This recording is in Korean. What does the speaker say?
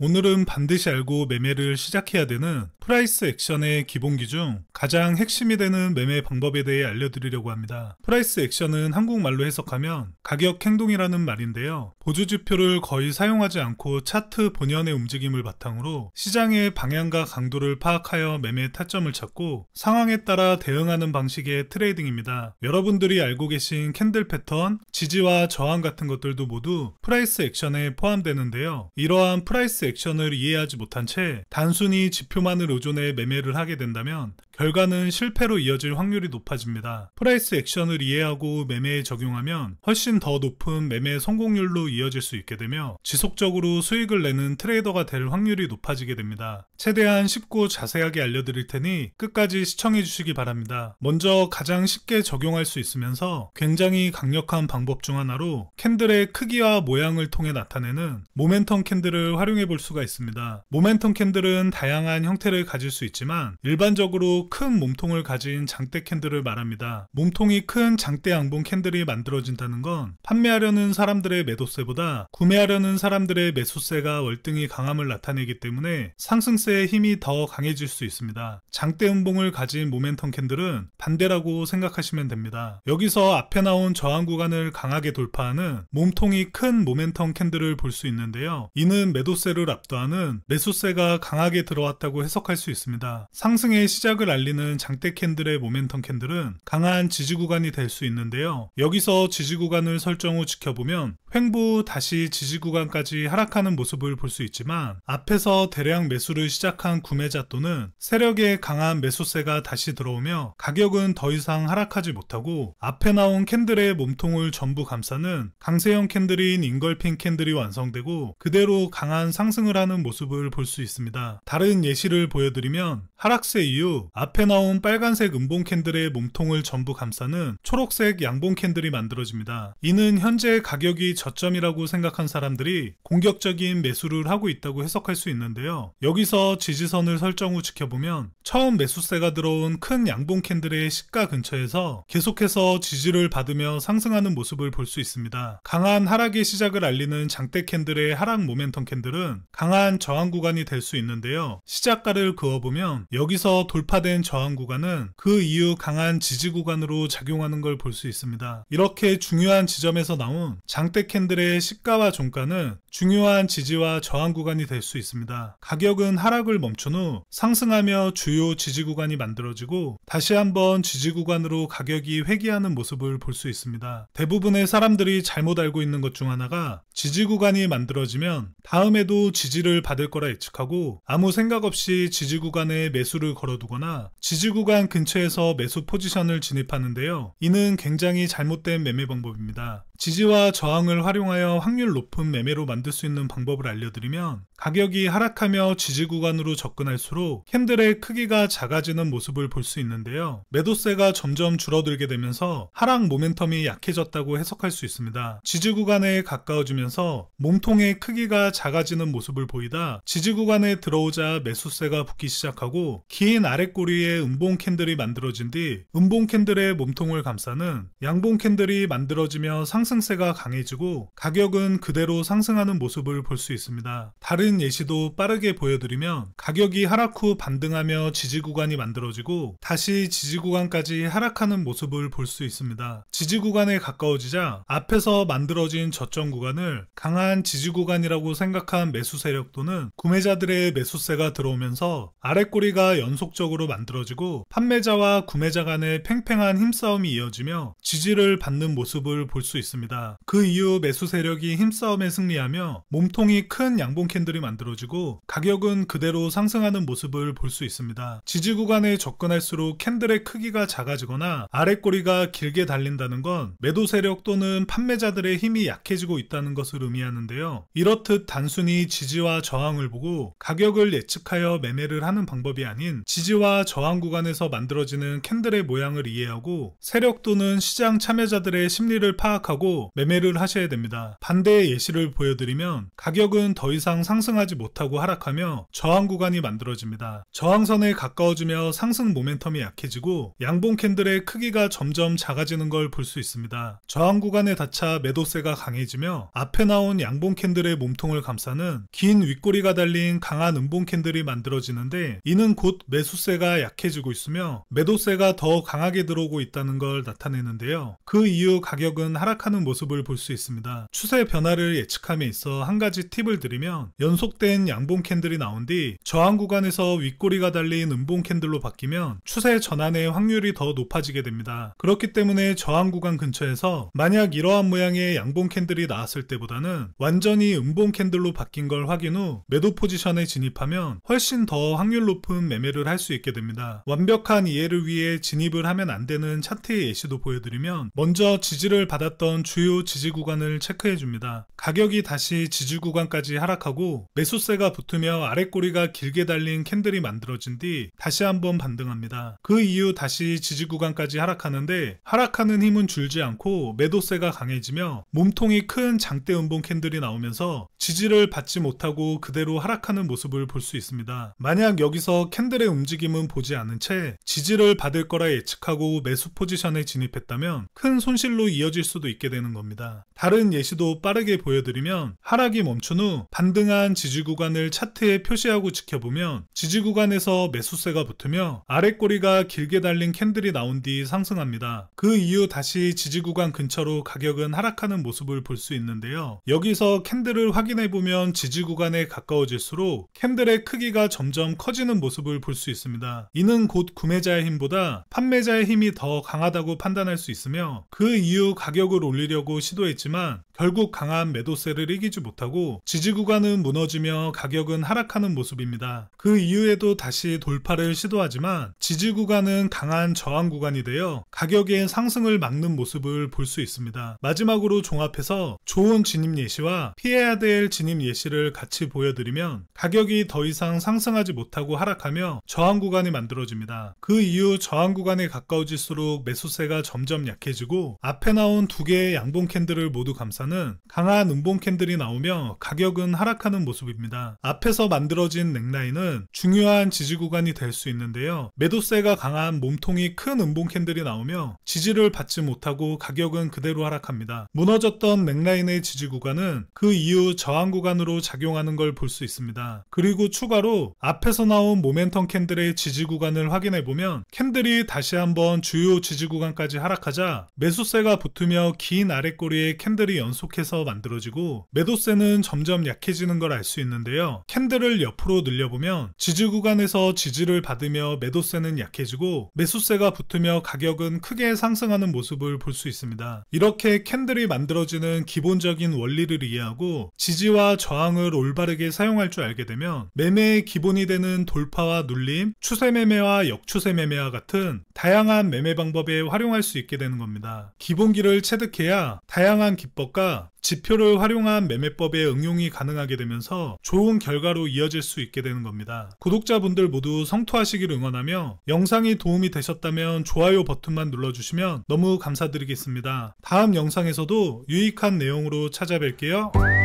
오늘은 반드시 알고 매매를 시작해야 되는 프라이스 액션의 기본 기중 가장 핵심이 되는 매매 방법에 대해 알려드리려고 합니다. 프라이스 액션은 한국말로 해석하면 가격 행동이라는 말인데요. 보조지표를 거의 사용하지 않고 차트 본연의 움직임을 바탕으로 시장의 방향과 강도를 파악하여 매매 타점을 찾고 상황에 따라 대응하는 방식의 트레이딩입니다. 여러분들이 알고 계신 캔들 패턴, 지지와 저항 같은 것들도 모두 프라이스 액션에 포함되는데요. 이러한 프라이스 액션을 이해하지 못한 채 단순히 지표만을 의존해 매매를 하게 된다면 결과는 실패로 이어질 확률이 높아집니다. 프라이스 액션을 이해하고 매매에 적용하면 훨씬 더 높은 매매 성공률로 이어질 수 있게 되며 지속적으로 수익을 내는 트레이더가 될 확률이 높아지게 됩니다. 최대한 쉽고 자세하게 알려드릴 테니 끝까지 시청해 주시기 바랍니다. 먼저 가장 쉽게 적용할 수 있으면서 굉장히 강력한 방법 중 하나로 캔들의 크기와 모양을 통해 나타내는 모멘텀 캔들을 활용해 볼 수가 있습니다. 모멘텀 캔들은 다양한 형태를 가질 수 있지만 일반적으로 큰 몸통을 가진 장대 캔들을 말합니다. 몸통이 큰 장대 양봉 캔들이 만들어진다는 건 판매하려는 사람들의 매도세보다 구매하려는 사람들의 매수세가 월등히 강함을 나타내기 때문에 상승세의 힘이 더 강해질 수 있습니다. 장대 음봉을 가진 모멘텀 캔들은 반대라고 생각하시면 됩니다. 여기서 앞에 나온 저항 구간을 강하게 돌파하는 몸통이 큰 모멘텀 캔들을 볼 수 있는데요. 이는 매도세를 압도하는 매수세가 강하게 들어왔다고 해석할 수 있습니다. 상승의 시작을 알 알리는 장대 캔들의 모멘텀 캔들은 강한 지지 구간이 될 수 있는데요. 여기서 지지 구간을 설정 후 지켜보면 횡보 다시 지지구간까지 하락하는 모습을 볼 수 있지만 앞에서 대량 매수를 시작한 구매자 또는 세력의 강한 매수세가 다시 들어오며 가격은 더 이상 하락하지 못하고 앞에 나온 캔들의 몸통을 전부 감싸는 강세형 캔들인 인걸핀 캔들이 완성되고 그대로 강한 상승을 하는 모습을 볼 수 있습니다. 다른 예시를 보여드리면 하락세 이후 앞에 나온 빨간색 음봉 캔들의 몸통을 전부 감싸는 초록색 양봉 캔들이 만들어집니다. 이는 현재 가격이 저점이라고 생각한 사람들이 공격적인 매수를 하고 있다고 해석할 수 있는데요. 여기서 지지선을 설정 후 지켜보면 처음 매수세가 들어온 큰 양봉 캔들의 시가 근처에서 계속해서 지지를 받으며 상승하는 모습을 볼 수 있습니다. 강한 하락의 시작을 알리는 장대 캔들의 하락 모멘텀 캔들은 강한 저항 구간이 될 수 있는데요. 시작가를 그어보면 여기서 돌파된 저항 구간은 그 이후 강한 지지 구간으로 작용하는 걸 볼 수 있습니다. 이렇게 중요한 지점에서 나온 장대 블 캔들의 시가와 종가는 중요한 지지와 저항 구간이 될 수 있습니다. 가격은 하락을 멈춘 후 상승하며 주요 지지 구간이 만들어지고 다시 한번 지지 구간으로 가격이 회귀하는 모습을 볼 수 있습니다. 대부분의 사람들이 잘못 알고 있는 것 중 하나가 지지 구간이 만들어지면 다음에도 지지를 받을 거라 예측하고 아무 생각 없이 지지 구간에 매수를 걸어두거나 지지 구간 근처에서 매수 포지션을 진입하는데요. 이는 굉장히 잘못된 매매 방법입니다. 지지와 저항을 활용하여 확률 높은 매매로 만들 수 있는 방법을 알려드리면 가격이 하락하며 지지 구간으로 접근할수록 캔들의 크기가 작아지는 모습을 볼 수 있는데요. 매도세가 점점 줄어들게 되면서 하락 모멘텀이 약해졌다고 해석할 수 있습니다. 지지 구간에 가까워지면서 몸통의 크기가 작아지는 모습을 보이다 지지 구간에 들어오자 매수세가 붙기 시작하고 긴 아랫꼬리에 음봉 캔들이 만들어진 뒤 음봉 캔들의 몸통을 감싸는 양봉 캔들이 만들어지며 상 상승세가 강해지고 가격은 그대로 상승하는 모습을 볼 수 있습니다. 다른 예시도 빠르게 보여드리면 가격이 하락 후 반등하며 지지구간이 만들어지고 다시 지지구간까지 하락하는 모습을 볼 수 있습니다. 지지구간에 가까워지자 앞에서 만들어진 저점 구간을 강한 지지구간이라고 생각한 매수 세력 또는 구매자들의 매수세가 들어오면서 아래꼬리가 연속적으로 만들어지고 판매자와 구매자 간의 팽팽한 힘싸움이 이어지며 지지를 받는 모습을 볼 수 있습니다. 있었습니다. 그 이후 매수 세력이 힘싸움에 승리하며 몸통이 큰 양봉 캔들이 만들어지고 가격은 그대로 상승하는 모습을 볼 수 있습니다. 지지 구간에 접근할수록 캔들의 크기가 작아지거나 아래 꼬리가 길게 달린다는 건 매도 세력 또는 판매자들의 힘이 약해지고 있다는 것을 의미하는데요. 이렇듯 단순히 지지와 저항을 보고 가격을 예측하여 매매를 하는 방법이 아닌 지지와 저항 구간에서 만들어지는 캔들의 모양을 이해하고 세력 또는 시장 참여자들의 심리를 파악하고 하고 매매를 하셔야 됩니다. 반대의 예시를 보여드리면 가격은 더 이상 상승하지 못하고 하락하며 저항 구간이 만들어집니다. 저항선에 가까워지며 상승 모멘텀이 약해지고 양봉 캔들의 크기가 점점 작아지는 걸 볼 수 있습니다. 저항 구간에 닿자 매도세가 강해지며 앞에 나온 양봉 캔들의 몸통을 감싸는 긴 윗꼬리가 달린 강한 음봉 캔들이 만들어지는데 이는 곧 매수세가 약해지고 있으며 매도세가 더 강하게 들어오고 있다는 걸 나타내는데요. 그 이후 가격은 하락하는 성장하는 모습을 볼 수 있습니다. 추세 변화를 예측함에 있어 한 가지 팁을 드리면 연속된 양봉 캔들이 나온 뒤 저항 구간에서 윗꼬리가 달린 음봉 캔들로 바뀌면 추세 전환의 확률이 더 높아지게 됩니다. 그렇기 때문에 저항 구간 근처에서 만약 이러한 모양의 양봉 캔들이 나왔을 때보다는 완전히 음봉 캔들로 바뀐 걸 확인 후 매도 포지션에 진입하면 훨씬 더 확률 높은 매매를 할 수 있게 됩니다. 완벽한 이해를 위해 진입을 하면 안 되는 차트의 예시도 보여드리면 먼저 지지를 받았던 주요 지지 구간을 체크해 줍니다. 가격이 다시 지지 구간까지 하락하고 매수세가 붙으며 아랫꼬리가 길게 달린 캔들이 만들어진 뒤 다시 한번 반등합니다. 그 이후 다시 지지 구간까지 하락하는데 하락하는 힘은 줄지 않고 매도세가 강해지며 몸통이 큰 장대 음봉 캔들이 나오면서 지지를 받지 못하고 그대로 하락하는 모습을 볼 수 있습니다. 만약 여기서 캔들의 움직임은 보지 않은 채 지지를 받을 거라 예측하고 매수 포지션에 진입했다면 큰 손실로 이어질 수도 있게 됩니다. 되는 겁니다. 다른 예시도 빠르게 보여드리면 하락이 멈춘 후 반등한 지지 구간을 차트에 표시하고 지켜보면 지지 구간에서 매수세가 붙으며 아래 꼬리가 길게 달린 캔들이 나온 뒤 상승합니다. 그 이후 다시 지지 구간 근처로 가격은 하락하는 모습을 볼 수 있는데요. 여기서 캔들을 확인해 보면 지지 구간에 가까워질수록 캔들의 크기가 점점 커지는 모습을 볼 수 있습니다. 이는 곧 구매자의 힘보다 판매자의 힘이 더 강하다고 판단할 수 있으며 그 이후 가격을 올리 올리려고 시도했지만 결국 강한 매도세를 이기지 못하고 지지 구간은 무너지며 가격은 하락하는 모습입니다. 그 이후에도 다시 돌파를 시도하지만 지지 구간은 강한 저항 구간이 되어 가격의 상승을 막는 모습을 볼 수 있습니다. 마지막으로 종합해서 좋은 진입 예시와 피해야 될 진입 예시를 같이 보여드리면 가격이 더 이상 상승하지 못하고 하락하며 저항 구간이 만들어집니다. 그 이후 저항 구간에 가까워질수록 매수세가 점점 약해지고 앞에 나온 두 개의 양봉 캔들을 모두 감싸는 보다는 강한 음봉캔들이 나오며 가격은 하락하는 모습입니다. 앞에서 만들어진 넥라인은 중요한 지지 구간이 될 수 있는데요. 매도세가 강한 몸통이 큰 음봉캔들이 나오며 지지를 받지 못하고 가격은 그대로 하락합니다. 무너졌던 넥라인의 지지 구간은 그 이후 저항 구간으로 작용하는 걸 볼 수 있습니다. 그리고 추가로 앞에서 나온 모멘텀 캔들의 지지 구간을 확인해 보면 캔들이 다시 한번 주요 지지 구간까지 하락하자 매수세가 붙으며 긴 아래꼬리의 캔들이 연속 연속해서 만들어지고 매도세는 점점 약해지는 걸 알 수 있는데요. 캔들을 옆으로 늘려보면 지지 구간에서 지지를 받으며 매도세는 약해지고 매수세가 붙으며 가격은 크게 상승하는 모습을 볼 수 있습니다. 이렇게 캔들이 만들어지는 기본적인 원리를 이해하고 지지와 저항을 올바르게 사용할 줄 알게 되면 매매의 기본이 되는 돌파와 눌림, 추세 매매와 역추세 매매와 같은 다양한 매매 방법에 활용할 수 있게 되는 겁니다. 기본기를 체득해야 다양한 기법과 지표를 활용한 매매법의 응용이 가능하게 되면서 좋은 결과로 이어질 수 있게 되는 겁니다. 구독자분들 모두 성토하시길 응원하며 영상이 도움이 되셨다면 좋아요 버튼만 눌러주시면 너무 감사드리겠습니다. 다음 영상에서도 유익한 내용으로 찾아뵐게요.